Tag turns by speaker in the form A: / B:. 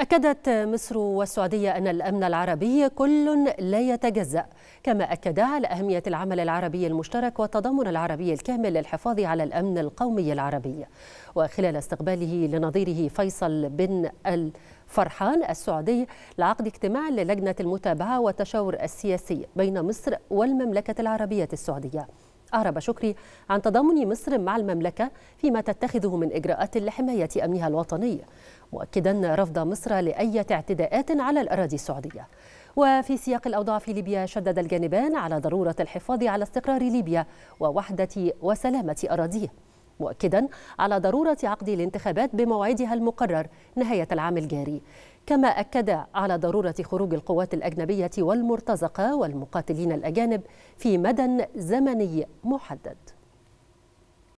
A: أكدت مصر والسعودية أن الأمن العربي كل لا يتجزأ كما أكدا على أهمية العمل العربي المشترك والتضامن العربي الكامل للحفاظ على الأمن القومي العربي وخلال استقباله لنظيره فيصل بن ال فرحان السعودي لعقد اجتماع للجنة المتابعة والتشاور السياسي بين مصر والمملكة العربية السعودية أعرب شكري عن تضامن مصر مع المملكة فيما تتخذه من إجراءات لحماية أمنها الوطني مؤكدا رفض مصر لأي اعتداءات على الأراضي السعودية وفي سياق الأوضاع في ليبيا شدد الجانبان على ضرورة الحفاظ على استقرار ليبيا ووحدة وسلامة أراضيه مؤكدا على ضرورة عقد الانتخابات بموعدها المقرر نهاية العام الجاري كما أكد على ضرورة خروج القوات الأجنبية والمرتزقة والمقاتلين الأجانب في مدى زمني محدد